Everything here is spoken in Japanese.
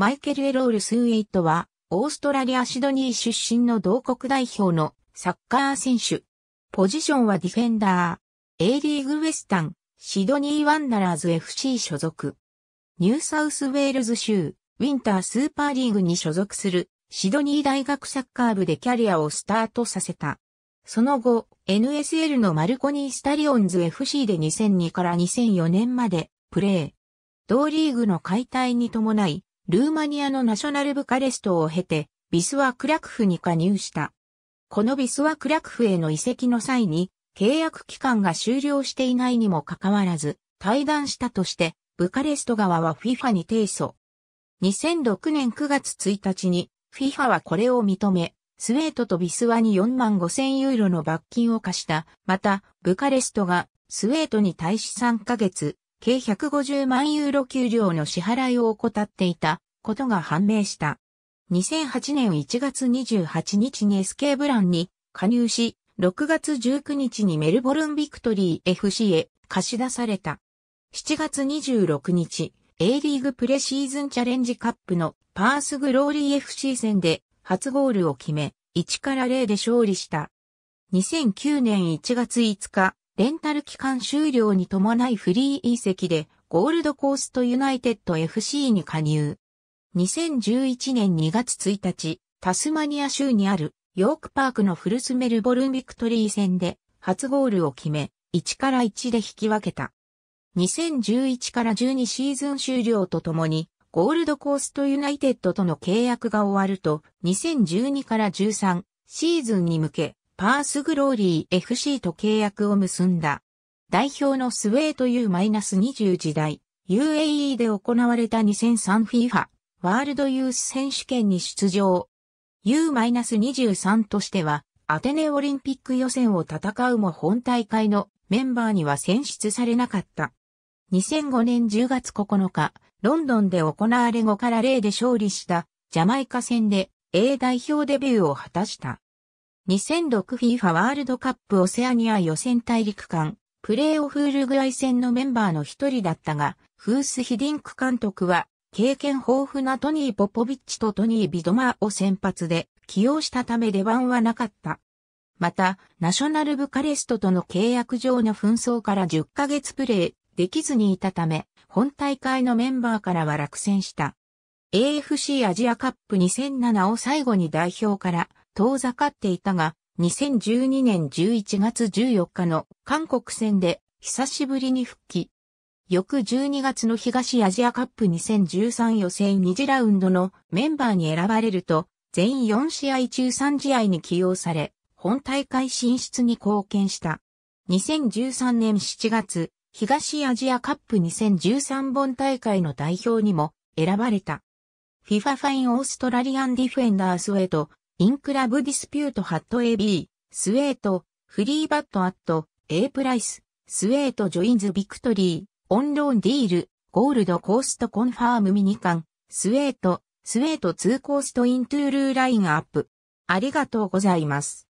マイケル・エロール・スーエイトは、オーストラリア・シドニー出身の同国代表のサッカー選手。ポジションはディフェンダー。A リーグウェスタン、シドニー・ワンダラーズ FC 所属。ニューサウスウェールズ州、ウィンタースーパーリーグに所属する、シドニー大学サッカー部でキャリアをスタートさせた。その後、NSL のマルコニー・スタリオンズ FC で2002から2004年まで、プレー。同リーグの解体に伴い、ルーマニアのナショナルブカレストを経て、ビスワクラクフに加入した。このビスワクラクフへの移籍の際に、契約期間が終了していないにもかかわらず、退団したとして、ブカレスト側は FIFA に提訴。2006年9月1日に、FIFA はこれを認め、スウェートとビスワに4万5千ユーロの罰金を課した。また、ブカレストがスウェートに対し3ヶ月、計150万ユーロ給料の支払いを怠っていたことが判明した。2008年1月28日に SK ブランに加入し、6月19日にメルボルンビクトリー FC へ貸し出された。7月26日、A リーグプレシーズンチャレンジカップのパースグローリー FC 戦で初ゴールを決め、1から0で勝利した。2009年1月5日、レンタル期間終了に伴いフリー移籍でゴールドコーストユナイテッド FC に加入。2011年2月1日、タスマニア州にあるヨークパークのフルスメルボルンビクトリー戦で初ゴールを決め、1から1で引き分けた。2011から12シーズン終了とともに、ゴールドコーストユナイテッドとの契約が終わると、2012から13シーズンに向け、パースグローリー FC と契約を結んだ。代表のスウェーというマイナス20時代、UAE で行われた 2003FIFA ワールドユース選手権に出場。U-23 としては、アテネオリンピック予選を戦うも本大会のメンバーには選出されなかった。2005年10月9日、ロンドンで行われ5から0で勝利したジャマイカ戦で A 代表デビューを果たした。2006FIFA ワールドカップオセアニア予選大陸間、プレーオフウルグアイ戦のメンバーの一人だったが、フース・ヒディンク監督は、経験豊富なトニー・ポポビッチとトニー・ビドマーを先発で起用したため出番はなかった。また、ナショナルブカレストとの契約上の紛争から10ヶ月プレーできずにいたため、本大会のメンバーからは落選した。AFC アジアカップ2007を最後に代表から遠ざかっていたが、2012年11月14日の韓国戦で久しぶりに復帰。翌12月の東アジアカップ2013予選2次ラウンドのメンバーに選ばれると、全4試合中3試合に起用され、本大会進出に貢献した。2013年7月、東アジアカップ2013本大会の代表にも選ばれた。FIFA ファインオーストラリアンディフェンダースウェイトインクラブディスピュートハット AB、スウェート、フリーバットアット、A プライス、スウェートジョインズビクトリー、オンローンディール、ゴールドコーストコンファームミニカン、スウェート、スウェート2コーストイントゥールーラインアップ。ありがとうございます。